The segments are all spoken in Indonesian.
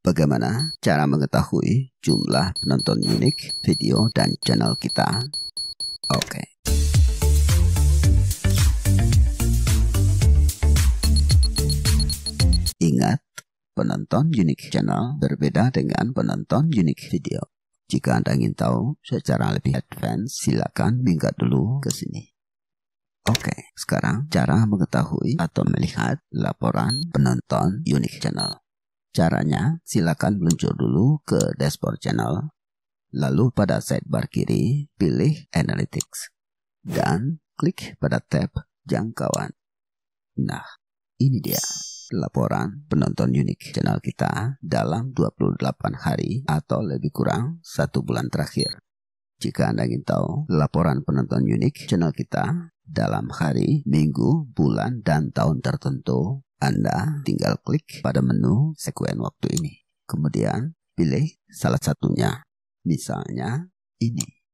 Bagaimana cara mengetahui jumlah penonton unik video dan channel kita? Oke. Okay. Ingat, penonton unik channel berbeda dengan penonton unik video. Jika Anda ingin tahu secara lebih advance, silakan minggat dulu ke sini. Oke, okay, sekarang cara mengetahui atau melihat laporan penonton unik channel. Caranya, silakan meluncur dulu ke dashboard channel, lalu pada sidebar kiri pilih Analytics, dan klik pada tab jangkauan. Nah, ini dia laporan penonton unik channel kita dalam 28 hari atau lebih kurang satu bulan terakhir. Jika Anda ingin tahu laporan penonton unik channel kita dalam hari, minggu, bulan, dan tahun tertentu, anda tinggal klik pada menu sekuen waktu ini. Kemudian pilih salah satunya, misalnya ini.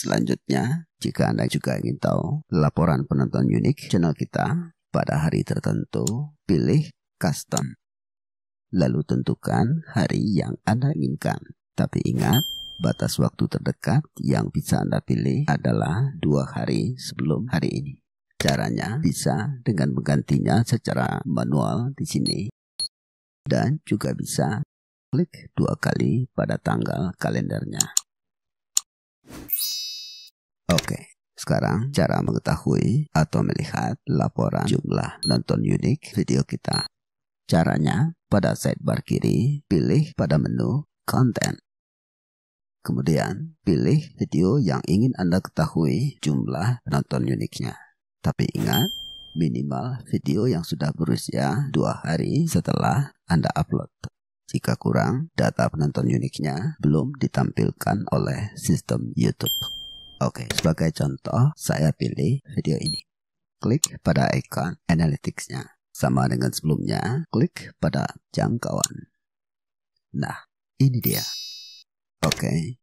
Selanjutnya, jika Anda juga ingin tahu laporan penonton unik channel kita pada hari tertentu, pilih custom. Lalu tentukan hari yang Anda inginkan. Tapi ingat, batas waktu terdekat yang bisa Anda pilih adalah dua hari sebelum hari ini. Caranya bisa dengan menggantinya secara manual di sini. Dan juga bisa klik dua kali pada tanggal kalendernya. Oke, sekarang cara mengetahui atau melihat laporan jumlah penonton unik video kita. Caranya, pada sidebar kiri, pilih pada menu konten, Kemudian, pilih video yang ingin Anda ketahui jumlah penonton uniknya. Tapi ingat, minimal video yang sudah berusia ya, dua hari setelah Anda upload. Jika kurang, data penonton uniknya belum ditampilkan oleh sistem YouTube. Oke, sebagai contoh, saya pilih video ini. Klik pada ikon Analytics-nya. Sama dengan sebelumnya, klik pada jangkauan. Nah, ini dia. Oke,